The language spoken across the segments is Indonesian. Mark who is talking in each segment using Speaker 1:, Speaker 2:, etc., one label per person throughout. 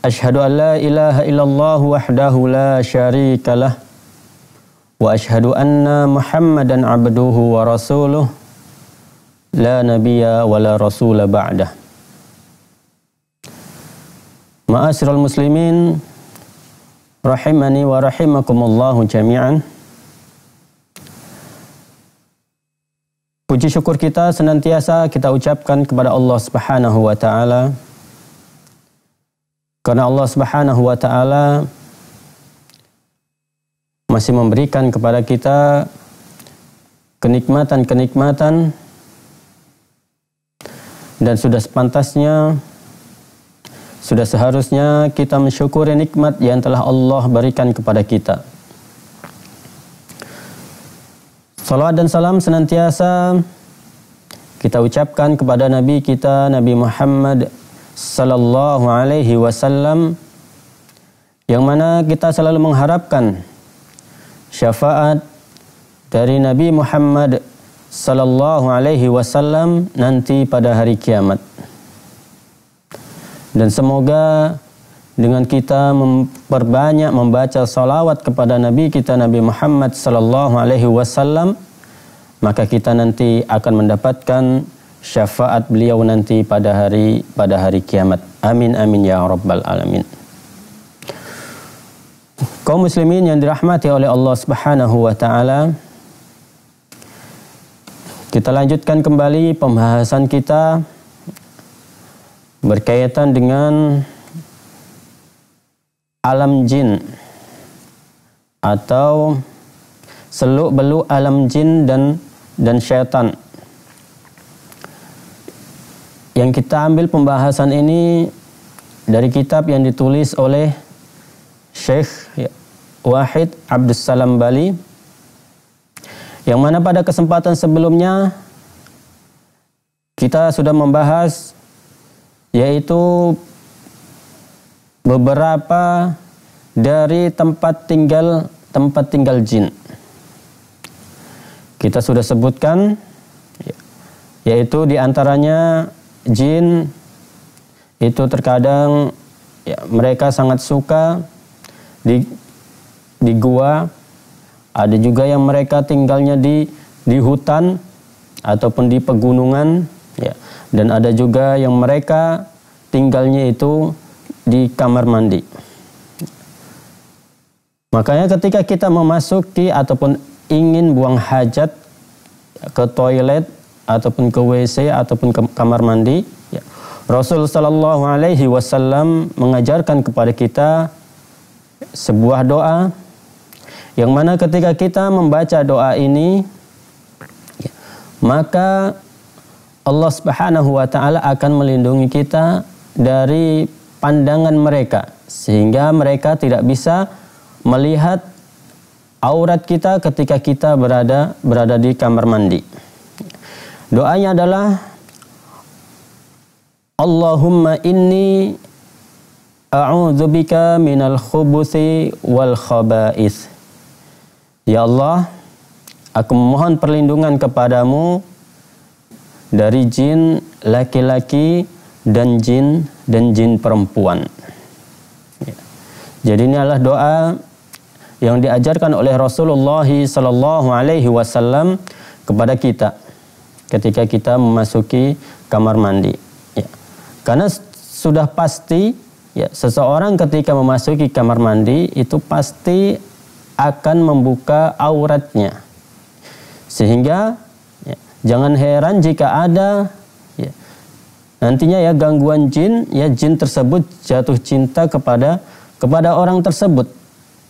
Speaker 1: أشهد أن لا إله إلا الله وحده لا شريك له وأشهد أن محمدا عبده ورسوله لا نبي ولا رسول بعده معاشر المسلمين رحمني ورحمكم الله جميعا. Puji syukur kita senantiasa kita ucapkan kepada Allah Subhanahu wa taala karena Allah Subhanahu wa taala masih memberikan kepada kita kenikmatan-kenikmatan dan sudah sepantasnya sudah seharusnya kita mensyukuri nikmat yang telah Allah berikan kepada kita. Salam dan salam senantiasa kita ucapkan kepada Nabi kita Nabi Muhammad sallallahu alaihi wasallam yang mana kita selalu mengharapkan syafaat dari Nabi Muhammad sallallahu alaihi wasallam nanti pada hari kiamat. Dan semoga dengan kita memperbanyak membaca salawat kepada Nabi kita Nabi Muhammad sallallahu alaihi wasallam maka kita nanti akan mendapatkan syafaat beliau nanti pada hari pada hari kiamat. Amin amin ya rabbal alamin. Kaum muslimin yang dirahmati oleh Allah Subhanahu wa taala. Kita lanjutkan kembali pembahasan kita berkaitan dengan alam jin atau seluk beluk alam jin dan dan syaitan yang kita ambil pembahasan ini dari kitab yang ditulis oleh Syekh Wahid Abdus Salam Bali yang mana pada kesempatan sebelumnya kita sudah membahas yaitu beberapa dari tempat tinggal tempat tinggal jin. Kita sudah sebutkan yaitu diantaranya jin itu terkadang ya, mereka sangat suka di di gua ada juga yang mereka tinggalnya di di hutan ataupun di pegunungan ya dan ada juga yang mereka tinggalnya itu di kamar mandi makanya ketika kita memasuki ataupun ingin buang hajat ke toilet ataupun ke WC ataupun ke kamar mandi ya. Rasul Shallallahu alaihi wasallam mengajarkan kepada kita sebuah doa yang mana ketika kita membaca doa ini ya, maka Allah Subhanahu wa taala akan melindungi kita dari pandangan mereka sehingga mereka tidak bisa melihat aurat kita ketika kita berada berada di kamar mandi. Doanya adalah Allahumma inni a'udzubika minal khubusi wal khaba'ith. Ya Allah, aku memohon perlindungan kepadamu dari jin laki-laki dan jin dan jin perempuan. Ya. Jadi ini adalah doa yang diajarkan oleh Rasulullah Sallallahu Alaihi Wasallam kepada kita ketika kita memasuki kamar mandi. Ya. Karena sudah pasti ya, seseorang ketika memasuki kamar mandi itu pasti akan membuka auratnya. Sehingga ya, jangan heran jika ada ya, nantinya ya gangguan jin, ya jin tersebut jatuh cinta kepada kepada orang tersebut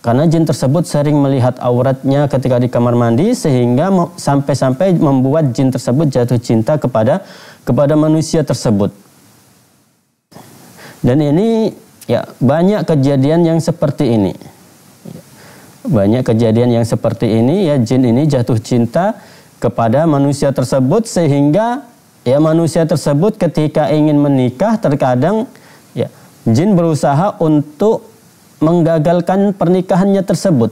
Speaker 1: karena jin tersebut sering melihat auratnya ketika di kamar mandi sehingga sampai-sampai membuat jin tersebut jatuh cinta kepada kepada manusia tersebut. Dan ini ya banyak kejadian yang seperti ini. Banyak kejadian yang seperti ini ya jin ini jatuh cinta kepada manusia tersebut sehingga ya manusia tersebut ketika ingin menikah terkadang ya jin berusaha untuk menggagalkan pernikahannya tersebut.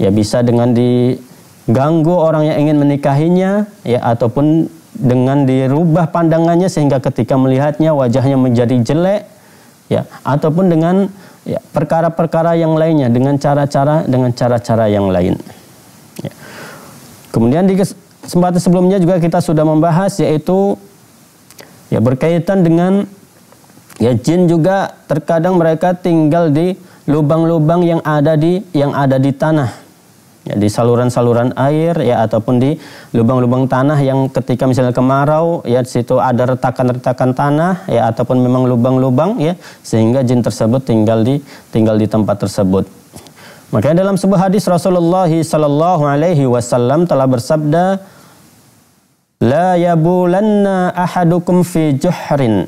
Speaker 1: Ya bisa dengan diganggu orang yang ingin menikahinya ya ataupun dengan dirubah pandangannya sehingga ketika melihatnya wajahnya menjadi jelek ya ataupun dengan perkara ya, perkara-perkara yang lainnya dengan cara-cara dengan cara-cara yang lain. Ya. Kemudian di kesempatan sebelumnya juga kita sudah membahas yaitu ya berkaitan dengan Ya jin juga terkadang mereka tinggal di lubang-lubang yang ada di yang ada di tanah. Ya, di saluran-saluran air ya ataupun di lubang-lubang tanah yang ketika misalnya kemarau ya di situ ada retakan-retakan tanah ya ataupun memang lubang-lubang ya sehingga jin tersebut tinggal di tinggal di tempat tersebut. Makanya dalam sebuah hadis Rasulullah sallallahu alaihi wasallam telah bersabda La yabulanna ahadukum fi juhrin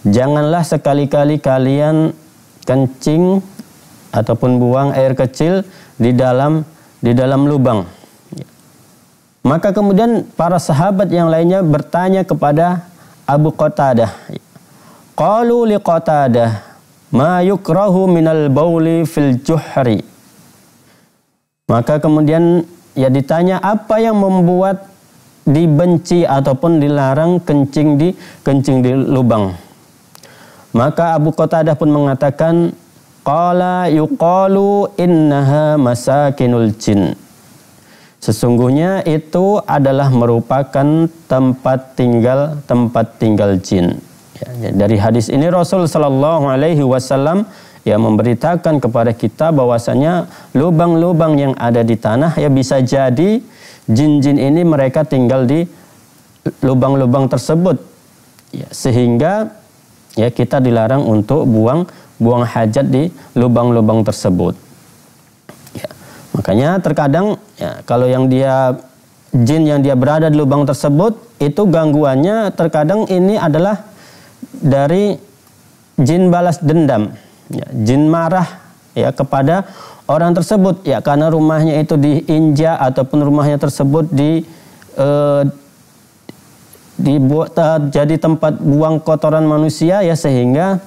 Speaker 1: Janganlah sekali-kali kalian kencing ataupun buang air kecil di dalam di dalam lubang. Maka kemudian para sahabat yang lainnya bertanya kepada Abu Qatadah. Qalu li Qatadah ma yukrahu minal bauli fil juhri. Maka kemudian ya ditanya apa yang membuat dibenci ataupun dilarang kencing di kencing di lubang. Maka Abu Qatadah pun mengatakan, Qala yuqalu innaha masakinul jin. Sesungguhnya itu adalah merupakan tempat tinggal tempat tinggal jin. Ya, dari hadis ini Rasul Shallallahu Alaihi Wasallam ya memberitakan kepada kita bahwasanya lubang-lubang yang ada di tanah ya bisa jadi jin-jin ini mereka tinggal di lubang-lubang tersebut ya, sehingga ya kita dilarang untuk buang buang hajat di lubang-lubang tersebut. Ya. Makanya terkadang ya, kalau yang dia jin yang dia berada di lubang tersebut itu gangguannya terkadang ini adalah dari jin balas dendam, ya, jin marah ya kepada orang tersebut ya karena rumahnya itu diinjak ataupun rumahnya tersebut di eh, dibuat uh, jadi tempat buang kotoran manusia ya sehingga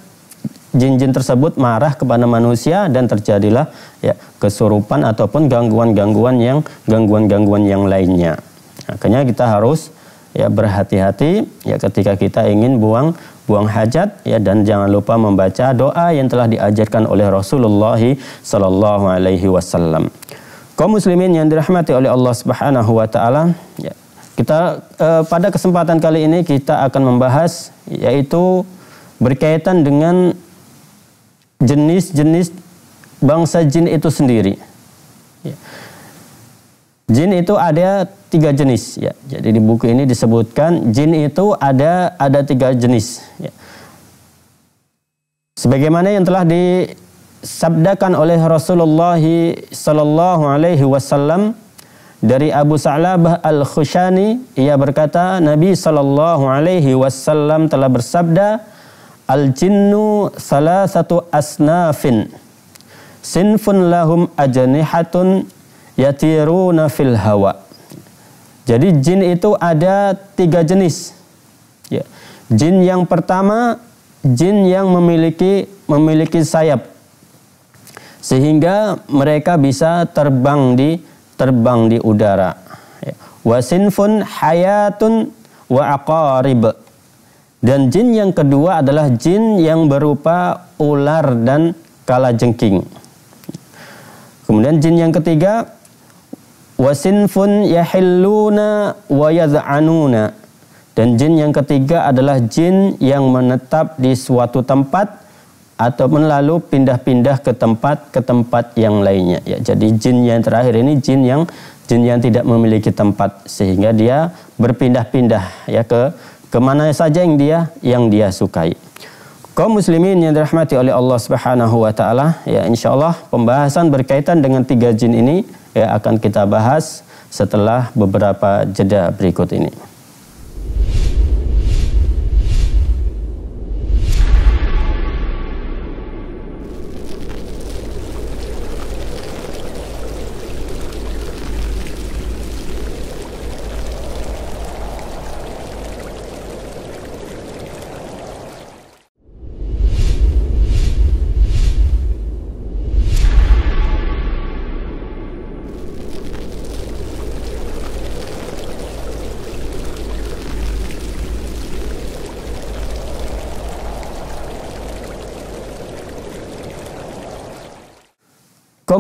Speaker 1: jin-jin tersebut marah kepada manusia dan terjadilah ya kesurupan ataupun gangguan-gangguan yang gangguan-gangguan yang lainnya. Makanya kita harus ya berhati-hati ya ketika kita ingin buang buang hajat ya dan jangan lupa membaca doa yang telah diajarkan oleh Rasulullah sallallahu alaihi wasallam. Kaum muslimin yang dirahmati oleh Allah Subhanahu wa taala, ya, kita eh, pada kesempatan kali ini kita akan membahas yaitu berkaitan dengan jenis-jenis bangsa jin itu sendiri. Ya. Jin itu ada tiga jenis ya. Jadi di buku ini disebutkan jin itu ada ada tiga jenis. Ya. Sebagaimana yang telah disabdakan oleh Rasulullah Sallallahu Alaihi Wasallam dari Abu Sa'labah Al-Khushani, ia berkata, Nabi Shallallahu Alaihi Wasallam telah bersabda, Al-jinnu salah satu asnafin, sinfun lahum ajanihatun yatiruna fil hawa. Jadi jin itu ada tiga jenis. Ya. Jin yang pertama, jin yang memiliki memiliki sayap, sehingga mereka bisa terbang di terbang di udara. Ya. Wasinfun hayatun wa aqarib. Dan jin yang kedua adalah jin yang berupa ular dan kalajengking. Kemudian jin yang ketiga wasinfun yahilluna wa yaz'anuna. Dan jin yang ketiga adalah jin yang menetap di suatu tempat ataupun lalu pindah-pindah ke tempat ke tempat yang lainnya ya jadi jin yang terakhir ini jin yang jin yang tidak memiliki tempat sehingga dia berpindah-pindah ya ke kemana saja yang dia yang dia sukai kaum muslimin yang dirahmati oleh Allah Subhanahu wa taala ya Allah pembahasan berkaitan dengan tiga jin ini ya akan kita bahas setelah beberapa jeda berikut ini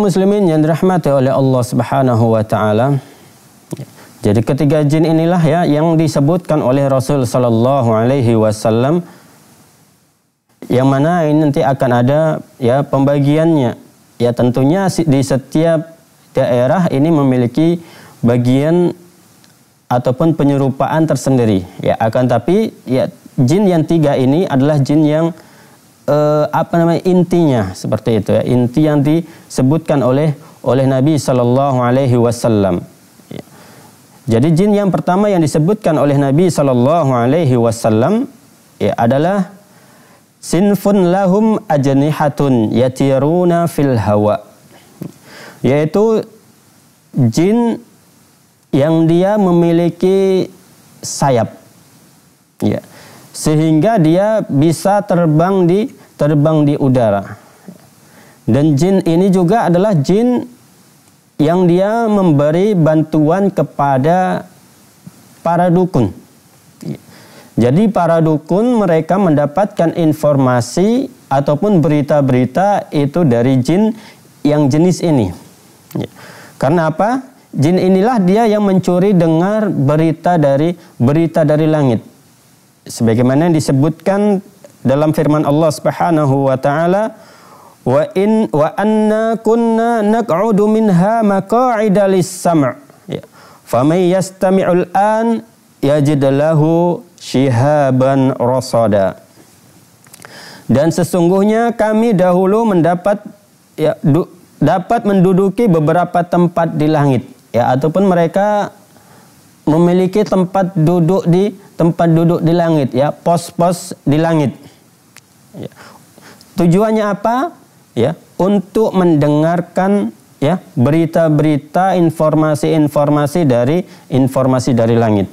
Speaker 1: muslimin yang dirahmati oleh Allah Subhanahu wa taala. Jadi ketiga jin inilah ya yang disebutkan oleh Rasul sallallahu alaihi wasallam yang mana ini nanti akan ada ya pembagiannya. Ya tentunya di setiap daerah ini memiliki bagian ataupun penyerupaan tersendiri. Ya akan tapi ya jin yang tiga ini adalah jin yang uh, apa namanya intinya seperti itu ya inti yang disebutkan oleh oleh Nabi Shallallahu Alaihi Wasallam. Ya. Jadi jin yang pertama yang disebutkan oleh Nabi Shallallahu Alaihi Wasallam ya, adalah sinfun lahum ajnihatun yatiruna fil hawa yaitu jin yang dia memiliki sayap sehingga dia bisa terbang di terbang di udara. Dan jin ini juga adalah jin yang dia memberi bantuan kepada para dukun. Jadi para dukun mereka mendapatkan informasi ataupun berita-berita itu dari jin yang jenis ini. Karena apa? Jin inilah dia yang mencuri dengar berita dari berita dari langit sebagaimana yang disebutkan dalam firman Allah Subhanahu wa taala wa in wa anna kunna naq'udu minha maq'ida lis-sam' ya faman yastami'ul an yajid lahu shihaban rasada dan sesungguhnya kami dahulu mendapat ya du, dapat menduduki beberapa tempat di langit ya ataupun mereka memiliki tempat duduk di tempat duduk di langit ya pos-pos di langit ya. tujuannya apa ya untuk mendengarkan ya berita-berita informasi-informasi dari informasi dari langit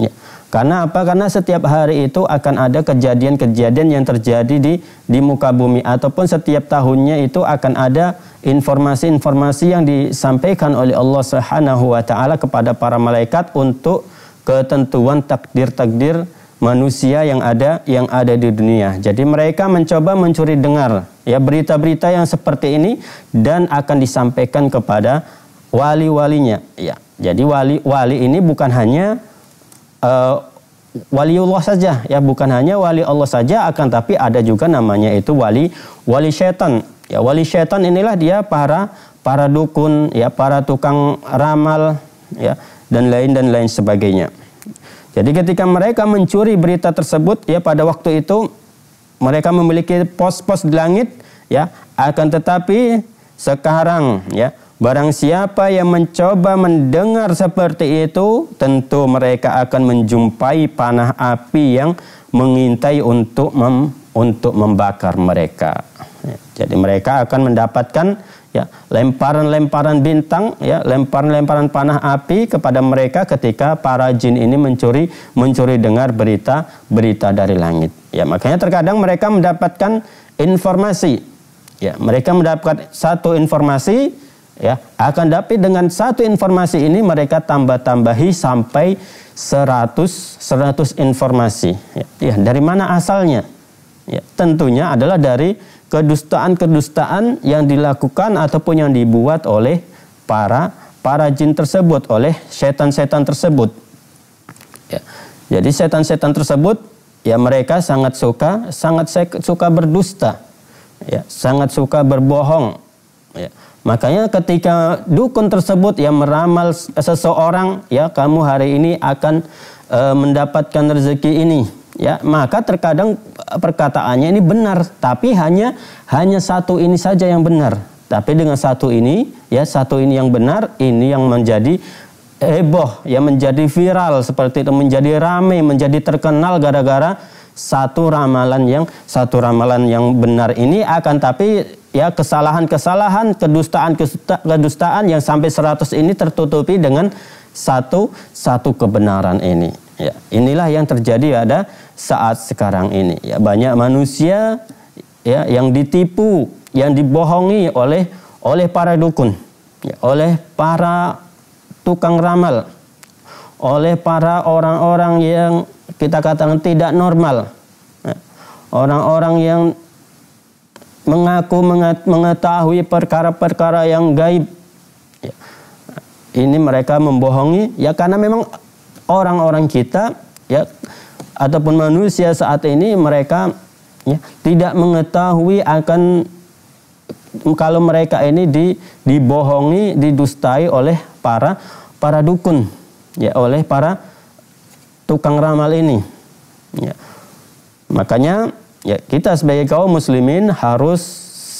Speaker 1: ya. karena apa karena setiap hari itu akan ada kejadian-kejadian yang terjadi di di muka bumi ataupun setiap tahunnya itu akan ada informasi-informasi yang disampaikan oleh Allah Subhanahu wa taala kepada para malaikat untuk ketentuan takdir-takdir manusia yang ada yang ada di dunia. Jadi mereka mencoba mencuri dengar ya berita-berita yang seperti ini dan akan disampaikan kepada wali-walinya. Ya. Jadi wali wali ini bukan hanya uh, waliullah saja ya bukan hanya wali Allah saja akan tapi ada juga namanya itu wali wali setan. Ya wali setan inilah dia para para dukun ya para tukang ramal ya dan lain dan lain sebagainya. Jadi ketika mereka mencuri berita tersebut ya pada waktu itu mereka memiliki pos-pos di langit ya akan tetapi sekarang ya Barang siapa yang mencoba mendengar seperti itu, tentu mereka akan menjumpai panah api yang mengintai untuk mem untuk membakar mereka. Ya, jadi mereka akan mendapatkan ya lemparan-lemparan bintang, ya lemparan-lemparan panah api kepada mereka ketika para jin ini mencuri mencuri dengar berita-berita dari langit. Ya makanya terkadang mereka mendapatkan informasi. Ya, mereka mendapatkan satu informasi ya akan dapat dengan satu informasi ini mereka tambah-tambahi sampai seratus, 100 informasi. ya dari mana asalnya? ya, tentunya adalah dari kedustaan-kedustaan yang dilakukan ataupun yang dibuat oleh para para jin tersebut oleh setan-setan tersebut. Ya. Jadi setan-setan tersebut ya mereka sangat suka sangat suka berdusta ya sangat suka berbohong ya makanya ketika dukun tersebut yang meramal seseorang ya kamu hari ini akan e, mendapatkan rezeki ini ya maka terkadang eh, perkataannya ini benar tapi hanya hanya satu ini saja yang benar tapi dengan satu ini ya satu ini yang benar ini yang menjadi heboh ya menjadi viral seperti itu menjadi ramai menjadi terkenal gara-gara satu ramalan yang satu ramalan yang benar ini akan tapi ya kesalahan-kesalahan kedustaan kedustaan yang sampai 100 ini tertutupi dengan satu satu kebenaran ini. Ya, inilah yang terjadi ada saat sekarang ini. Ya, banyak manusia ya yang ditipu, yang dibohongi oleh oleh para dukun, ya, oleh para tukang ramal, oleh para orang-orang yang kita katakan tidak normal. Ya, orang-orang yang mengaku mengetahui perkara-perkara yang gaib. Ya ini mereka membohongi ya karena memang orang-orang kita ya ataupun manusia saat ini mereka ya, tidak mengetahui akan kalau mereka ini di, dibohongi, didustai oleh para para dukun, ya oleh para tukang ramal ini. Ya. Makanya ya kita sebagai kaum muslimin harus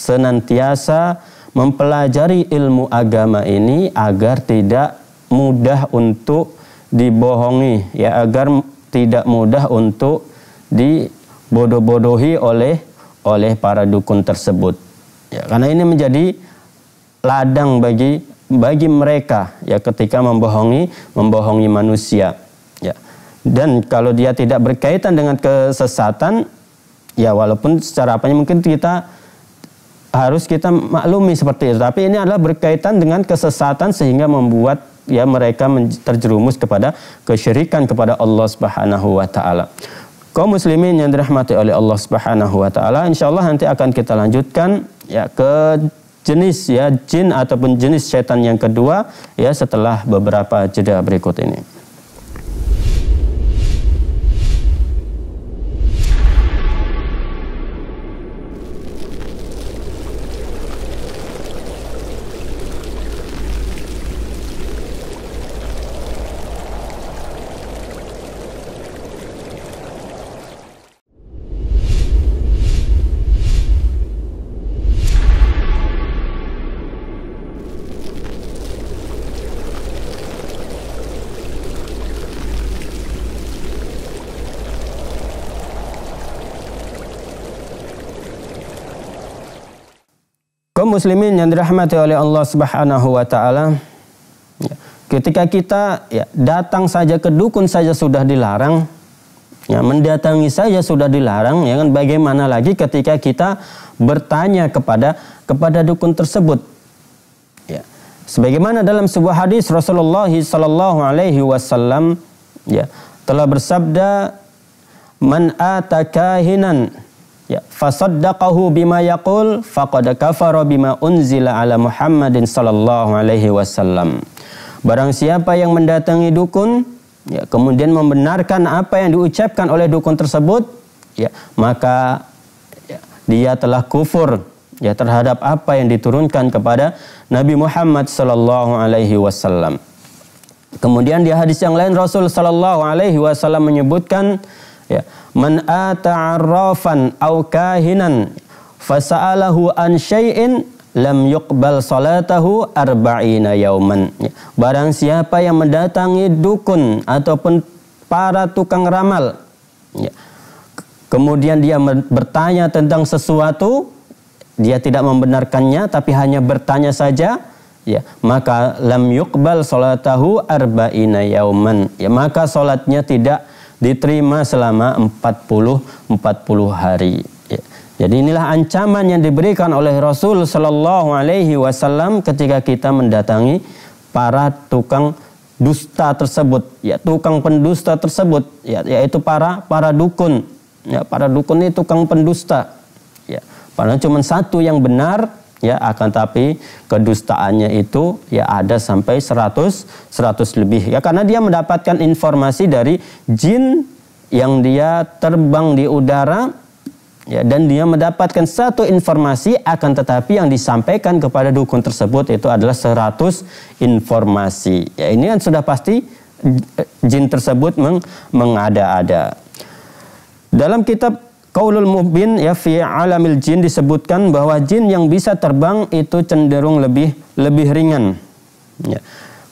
Speaker 1: senantiasa mempelajari ilmu agama ini agar tidak mudah untuk dibohongi ya agar tidak mudah untuk dibodoh-bodohi oleh oleh para dukun tersebut ya karena ini menjadi ladang bagi bagi mereka ya ketika membohongi membohongi manusia ya dan kalau dia tidak berkaitan dengan kesesatan ya walaupun secara apanya mungkin kita harus kita maklumi seperti itu. Tapi ini adalah berkaitan dengan kesesatan sehingga membuat ya mereka terjerumus kepada kesyirikan kepada Allah Subhanahu wa taala. Kaum muslimin yang dirahmati oleh Allah Subhanahu wa taala, insyaallah nanti akan kita lanjutkan ya ke jenis ya jin ataupun jenis setan yang kedua ya setelah beberapa jeda berikut ini. Kaum muslimin yang dirahmati oleh Allah Subhanahu wa taala. Ya, ketika kita ya, datang saja ke dukun saja sudah dilarang, ya mendatangi saja sudah dilarang, ya kan bagaimana lagi ketika kita bertanya kepada kepada dukun tersebut. Ya. Sebagaimana dalam sebuah hadis Rasulullah sallallahu alaihi wasallam ya telah bersabda man atakahinan Ya, fasaddaqahu bima yaqul faqad kafara bima unzila ala Muhammadin sallallahu alaihi wasallam. Barang siapa yang mendatangi dukun, ya, kemudian membenarkan apa yang diucapkan oleh dukun tersebut, ya, maka ya, dia telah kufur ya terhadap apa yang diturunkan kepada Nabi Muhammad sallallahu alaihi wasallam. Kemudian di hadis yang lain Rasul sallallahu alaihi wasallam menyebutkan ya man ata'arrafan aw kahinan fasa'alahu an syai'in lam yuqbal salatahu arba'ina yauman ya. barang siapa yang mendatangi dukun ataupun para tukang ramal ya. kemudian dia bertanya tentang sesuatu dia tidak membenarkannya tapi hanya bertanya saja ya maka lam yuqbal salatahu arba'ina yauman ya maka salatnya tidak diterima selama 40 40 hari. Ya. Jadi inilah ancaman yang diberikan oleh Rasul Shallallahu Alaihi Wasallam ketika kita mendatangi para tukang dusta tersebut, ya tukang pendusta tersebut, ya, yaitu para para dukun. Ya, para dukun ini tukang pendusta. Ya, padahal cuma satu yang benar, ya akan tapi kedustaannya itu ya ada sampai 100 100 lebih ya karena dia mendapatkan informasi dari jin yang dia terbang di udara ya dan dia mendapatkan satu informasi akan tetapi yang disampaikan kepada dukun tersebut itu adalah 100 informasi ya ini kan sudah pasti jin tersebut meng, mengada-ada dalam kitab Kaulul Mubin ya fi alamil jin disebutkan bahwa jin yang bisa terbang itu cenderung lebih lebih ringan. Ya.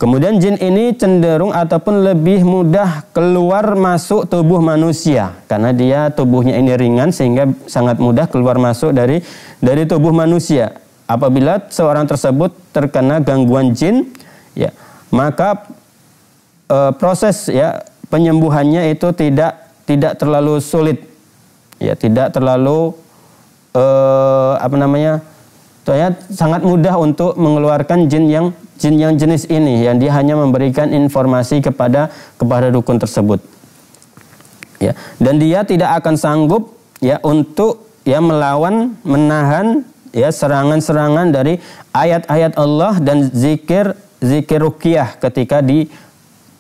Speaker 1: Kemudian jin ini cenderung ataupun lebih mudah keluar masuk tubuh manusia karena dia tubuhnya ini ringan sehingga sangat mudah keluar masuk dari dari tubuh manusia. Apabila seorang tersebut terkena gangguan jin, ya maka e, proses ya penyembuhannya itu tidak tidak terlalu sulit ya tidak terlalu eh, apa namanya Soalnya sangat mudah untuk mengeluarkan jin yang jin yang jenis ini yang dia hanya memberikan informasi kepada kepada dukun tersebut. Ya, dan dia tidak akan sanggup ya untuk ya melawan menahan ya serangan-serangan dari ayat-ayat Allah dan zikir zikir rukiah ketika di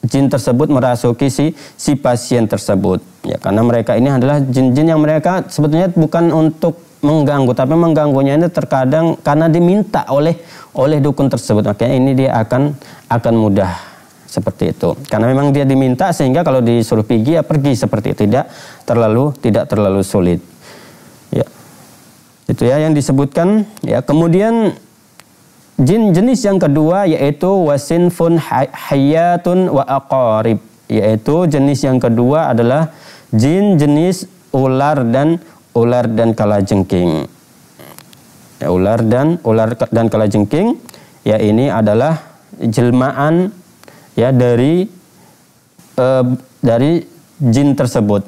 Speaker 1: jin tersebut merasuki si si pasien tersebut. Ya, karena mereka ini adalah jin-jin yang mereka sebetulnya bukan untuk mengganggu, tapi mengganggunya ini terkadang karena diminta oleh oleh dukun tersebut. Makanya ini dia akan akan mudah seperti itu. Karena memang dia diminta sehingga kalau disuruh pergi ya pergi seperti itu. Tidak terlalu tidak terlalu sulit. Ya. Itu ya yang disebutkan. Ya, kemudian jin jenis yang kedua yaitu wasinfun hayatun wa aqarib yaitu jenis yang kedua adalah jin jenis ular dan ular dan kalajengking. Ya, ular dan ular dan kalajengking ya ini adalah jelmaan ya dari eh, dari jin tersebut.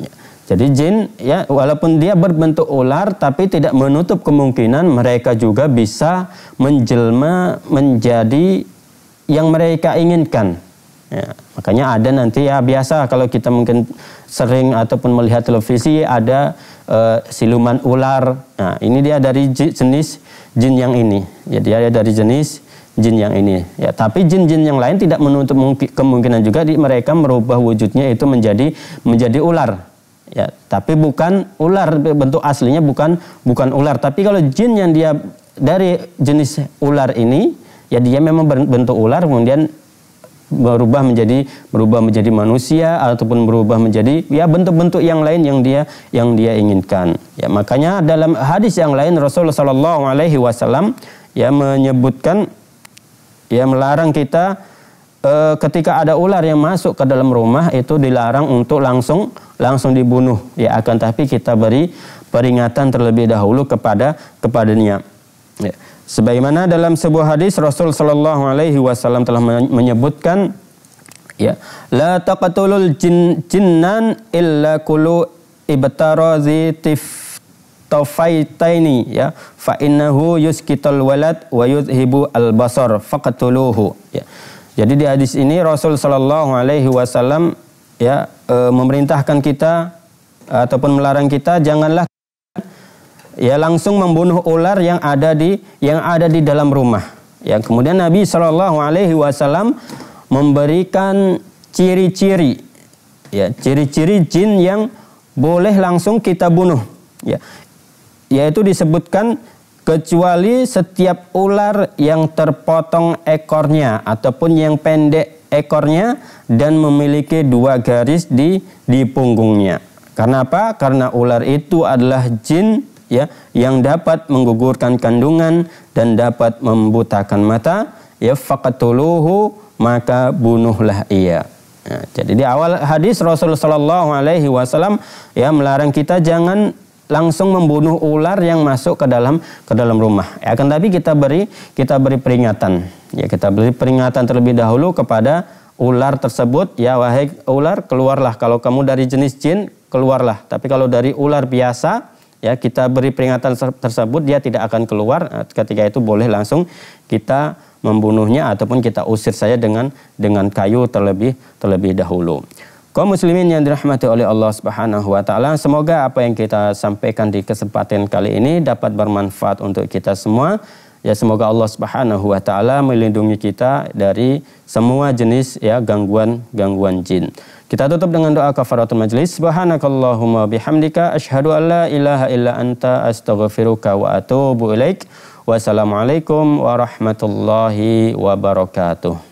Speaker 1: Ya, jadi jin ya walaupun dia berbentuk ular tapi tidak menutup kemungkinan mereka juga bisa menjelma menjadi yang mereka inginkan Ya, makanya ada nanti ya biasa kalau kita mungkin sering ataupun melihat televisi ada uh, siluman ular. Nah, ini dia dari jenis jin yang ini. Ya, dia dari jenis jin yang ini. Ya, tapi jin-jin yang lain tidak menutup kemungkinan juga di mereka merubah wujudnya itu menjadi menjadi ular. Ya, tapi bukan ular bentuk aslinya bukan bukan ular. Tapi kalau jin yang dia dari jenis ular ini ya dia memang bentuk ular kemudian berubah menjadi berubah menjadi manusia ataupun berubah menjadi ya bentuk-bentuk yang lain yang dia yang dia inginkan. Ya makanya dalam hadis yang lain Rasulullah Shallallahu alaihi wasallam ya menyebutkan ya melarang kita e, ketika ada ular yang masuk ke dalam rumah itu dilarang untuk langsung langsung dibunuh ya akan tapi kita beri peringatan terlebih dahulu kepada kepadanya. Ya. Sebagaimana dalam sebuah hadis Rasul Shallallahu Alaihi Wasallam telah menyebutkan, ya, la taqatulul jin, jinnan illa kulu ibtarazi taufaitaini ya fa innahu yuskitul walad wa yuzhibu al basar faqtuluhu ya. Jadi di hadis ini Rasul sallallahu alaihi wasallam ya e, memerintahkan kita ataupun melarang kita janganlah ya langsung membunuh ular yang ada di yang ada di dalam rumah. Ya, kemudian Nabi Shallallahu alaihi wasallam memberikan ciri-ciri ya, ciri-ciri jin yang boleh langsung kita bunuh. Ya. Yaitu disebutkan kecuali setiap ular yang terpotong ekornya ataupun yang pendek ekornya dan memiliki dua garis di di punggungnya. Karena apa? Karena ular itu adalah jin ya yang dapat menggugurkan kandungan dan dapat membutakan mata ya faqatuluhu maka bunuhlah ia Nah, jadi di awal hadis Rasulullah Shallallahu Alaihi Wasallam ya melarang kita jangan langsung membunuh ular yang masuk ke dalam ke dalam rumah. Ya, akan tapi kita beri kita beri peringatan. Ya kita beri peringatan terlebih dahulu kepada ular tersebut. Ya wahai ular keluarlah kalau kamu dari jenis jin keluarlah. Tapi kalau dari ular biasa ya kita beri peringatan tersebut dia tidak akan keluar eh, ketika itu boleh langsung kita membunuhnya ataupun kita usir saja dengan dengan kayu terlebih terlebih dahulu. Kaum muslimin yang dirahmati oleh Allah Subhanahu wa taala, semoga apa yang kita sampaikan di kesempatan kali ini dapat bermanfaat untuk kita semua. Ya semoga Allah Subhanahu wa taala melindungi kita dari semua jenis ya gangguan-gangguan jin. Kita tutup dengan doa kafaratul majlis. Subhanakallahumma bihamdika asyhadu alla la ilaha illa anta astaghfiruka wa atubu ilaik. Wassalamualaikum warahmatullahi wabarakatuh.